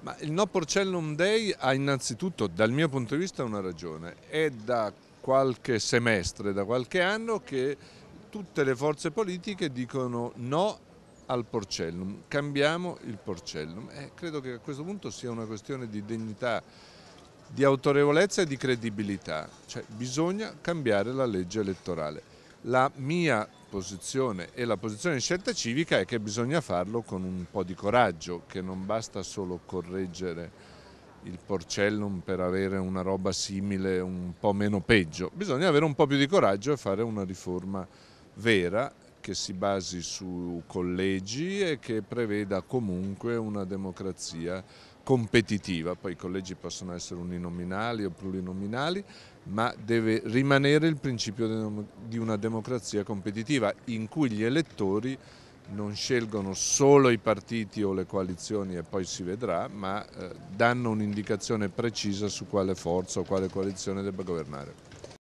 Ma il No Porcellum Day ha innanzitutto, dal mio punto di vista, una ragione. È da qualche semestre, da qualche anno che tutte le forze politiche dicono no al porcellum, cambiamo il porcellum. E eh, credo che a questo punto sia una questione di dignità, di autorevolezza e di credibilità. Cioè bisogna cambiare la legge elettorale. La mia posizione e la posizione di scelta civica è che bisogna farlo con un po' di coraggio, che non basta solo correggere il porcellum per avere una roba simile un po' meno peggio, bisogna avere un po' più di coraggio e fare una riforma vera che si basi su collegi e che preveda comunque una democrazia competitiva, poi i collegi possono essere uninominali o plurinominali, ma deve rimanere il principio di una democrazia competitiva in cui gli elettori non scelgono solo i partiti o le coalizioni e poi si vedrà, ma eh, danno un'indicazione precisa su quale forza o quale coalizione debba governare.